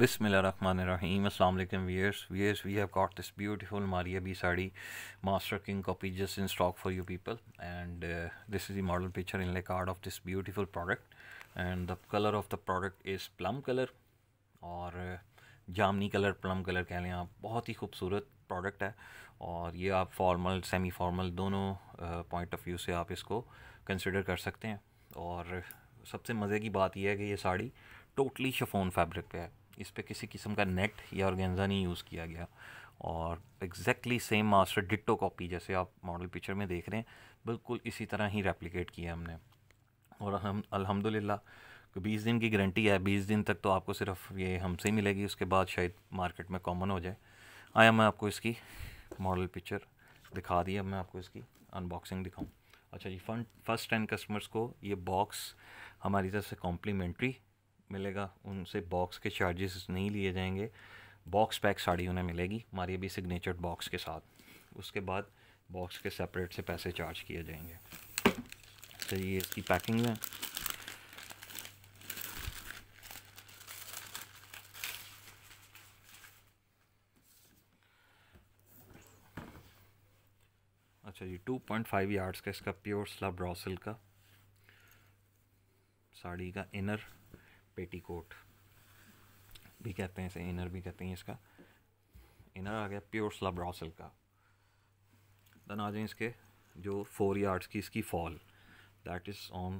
बिसमीम अल्लाम viewers viewers we have got this beautiful Maria B sari master king copy just in stock for you people and this is the model picture in lake art of this beautiful product and the colour of the product is plum colour और uh, जामनी colour plum colour कह लें आप बहुत ही खूबसूरत product है और ये आप फॉर्मल सेमी फॉर्मल दोनों पॉइंट ऑफ व्यू से आप इसको कंसिडर कर सकते हैं और सबसे मज़े की बात यह है कि ये साड़ी टोटली शफोन फैब्रिक पे है इस पर किसी किस्म का नेट या ऑर्गेन्जा नहीं यूज़ किया गया और exactly same master ditto copy जैसे आप मॉडल पिक्चर में देख रहे हैं बिल्कुल इसी तरह ही रेप्लिकेट किया हमने और हम अल्हम्दुलिल्लाह बीस दिन की गारंटी है बीस दिन तक तो आपको सिर्फ ये हमसे ही मिलेगी उसके बाद शायद मार्केट में कॉमन हो जाए आया मैं आपको इसकी मॉडल पिक्चर दिखा दी अब मैं आपको इसकी अनबॉक्सिंग दिखाऊँ अच्छा जी फंड फर्स्ट टेन कस्टमर्स को ये बॉक्स हमारी तरफ से कॉम्प्लीमेंट्री मिलेगा उनसे बॉक्स के चार्जेस नहीं लिए जाएंगे बॉक्स पैक साड़ी उन्हें मिलेगी हमारी अभी सिग्नेचर बॉक्स के साथ उसके बाद बॉक्स के सेपरेट से पैसे चार्ज किए जाएंगे तो ये इसकी पैकिंग है अच्छा जी टू पॉइंट फाइव यार्ड्स का इसका प्योर स्लब रॉसिल का साड़ी का इनर पेटीकोट भी कहते हैं इसे इनर भी कहते हैं इसका इनर आ गया प्योर स्लब रॉ का देन आ जाए इसके जो फोर यार्ड्स की इसकी fall that is on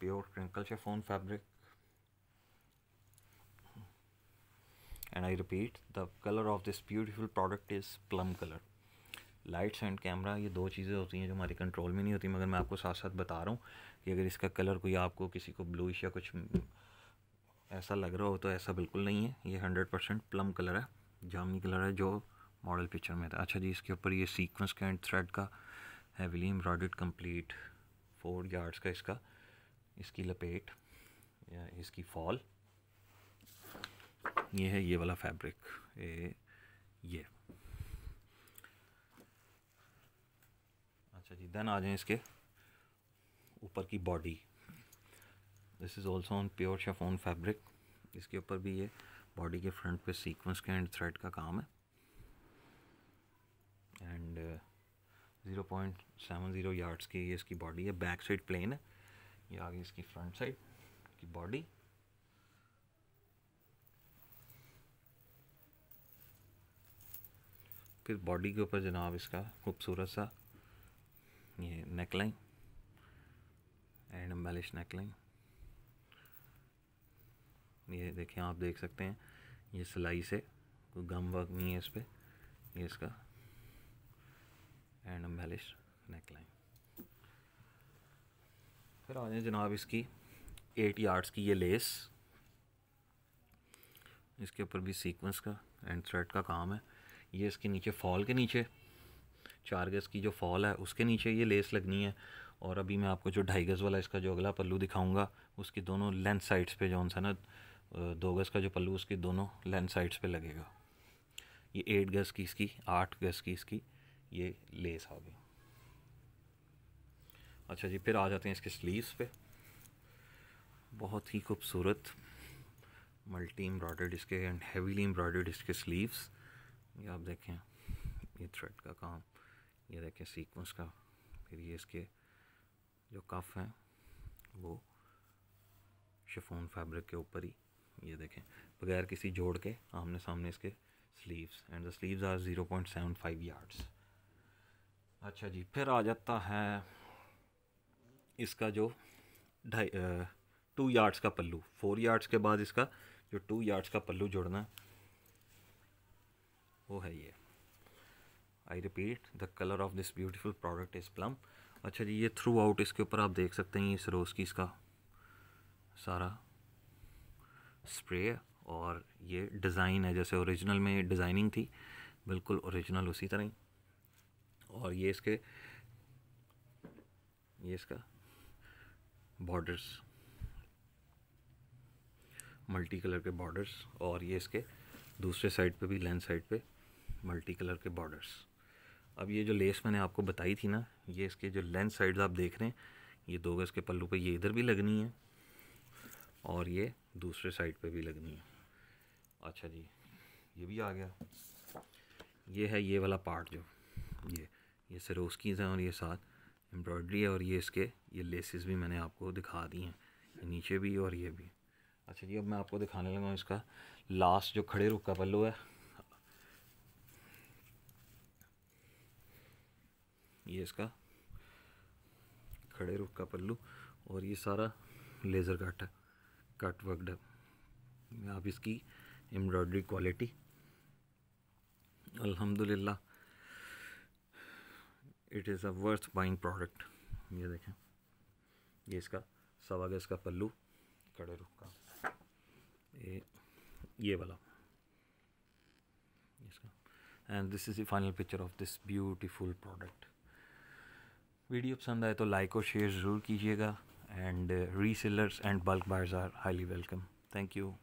pure crinkle chiffon fabric and I repeat the colour of this beautiful product is plum colour lights and camera ये दो चीज़ें होती हैं जो हमारे कंट्रोल में नहीं होती मगर मैं आपको साथ साथ बता रहा हूँ कि अगर इसका कलर कोई आपको किसी को ब्लूइश या कुछ ऐसा लग रहा हो तो ऐसा बिल्कुल नहीं है ये हंड्रेड परसेंट प्लम कलर है जामनी कलर है जो मॉडल पिक्चर में था अच्छा जी इसके ऊपर ये सीक्वेंस का एंड थ्रेड का heavily embroidered complete four yards का इसका इसकी लपेट या इसकी फॉल ये है ये वाला फैब्रिक ए ये अच्छा जी देन आ जाए इसके ऊपर की body this is also on pure chiffon fabric इसके ऊपर भी ये बॉडी के फ्रंट पे सीक्वेंस के एंड थ्रेड का काम है and zero point seven zero yards की ये इसकी बॉडी है बैक साइड प्लेन है ये आगे इसकी फ्रंट साइड की बॉडी फिर बॉडी के ऊपर जनाब इसका खूबसूरत सा ये नेकलाइन एंड एम्बेलिश नेकलाइन ये देखिए आप देख सकते हैं ये सिलाई से कोई गम वर्क नहीं है इस पर ये इसका एंड एम्बेलिश नेक लाइन फिर आ जाए जनाब इसकी एट यार्ड्स की ये लेस इसके ऊपर भी सीक्वेंस का एंड थ्रेड का काम है ये इसके नीचे फॉल के नीचे चार गज़ की जो फॉल है उसके नीचे ये लेस लगनी है और अभी मैं आपको जो ढाई गज़ वाला इसका जो अगला पल्लू दिखाऊंगा उसकी दोनों लेंथ साइड्स पे जो सा ना दो गज़ का जो पल्लू उसकी दोनों लेंथ साइड्स पे लगेगा ये एट गज़ की इसकी आठ गज़ की इसकी ये लेस आ गई अच्छा जी फिर आ जाते हैं इसके स्लीव्स पे बहुत ही खूबसूरत मल्टी एम्ब्रॉयड इसके एंड हेवीली एम्ब्रॉयड इसके स्लीव्स ये आप देखें ये थ्रेड का काम ये देखें सीक्वेंस का फिर ये इसके जो कफ हैं वो शिफोन फैब्रिक के ऊपर ही ये देखें बगैर किसी जोड़ के आमने सामने इसके sleeves and the sleeves are zero point seven five yards अच्छा जी फिर आ जाता है इसका जो ढाई टू यार्ड्स का पल्लू फोर यार्ड्स के बाद इसका जो टू यार्ड्स का पल्लू जोड़ना है वो है ये I repeat the colour of this beautiful product is plum अच्छा जी ये थ्रू आउट इसके ऊपर आप देख सकते हैं ये की इसका सारा स्प्रे और ये डिज़ाइन है जैसे ओरिजिनल में डिज़ाइनिंग थी बिल्कुल ओरिजिनल उसी तरह ही और ये इसके ये इसका बॉर्डर्स मल्टी कलर के बॉर्डर्स और ये इसके दूसरे साइड पे भी लेंथ साइड पे मल्टी कलर के बॉर्डर्स अब ये जो लेस मैंने आपको बताई थी ना ये इसके जो लेंथ साइड्स आप देख रहे हैं ये दो गज़ के पल्लू पे ये इधर भी लगनी है और ये दूसरे साइड पे भी लगनी है अच्छा जी ये भी आ गया ये है ये वाला पार्ट जो ये ये सरोस्कीज़ हैं और ये साथ एम्ब्रॉयडरी है और ये इसके ये लेसेस भी मैंने आपको दिखा दी हैं नीचे भी और ये भी अच्छा जी अब मैं आपको दिखाने लगा इसका लास्ट जो खड़े रुख का पल्लू है ये इसका खड़े रुख का पल्लू और ये सारा लेज़र कट है कट वर्कड आप इसकी एम्ब्रॉयडरी क्वालिटी अल्हम्दुलिल्लाह it is a worth buying product ये देखें ये इसका सवा गज का पल्लू कड़े रुख का ये ये वाला इसका and this is the final picture of this beautiful product video पसंद आए तो लाइक और शेयर ज़रूर कीजिएगा and uh, resellers and bulk buyers are highly welcome. Thank you.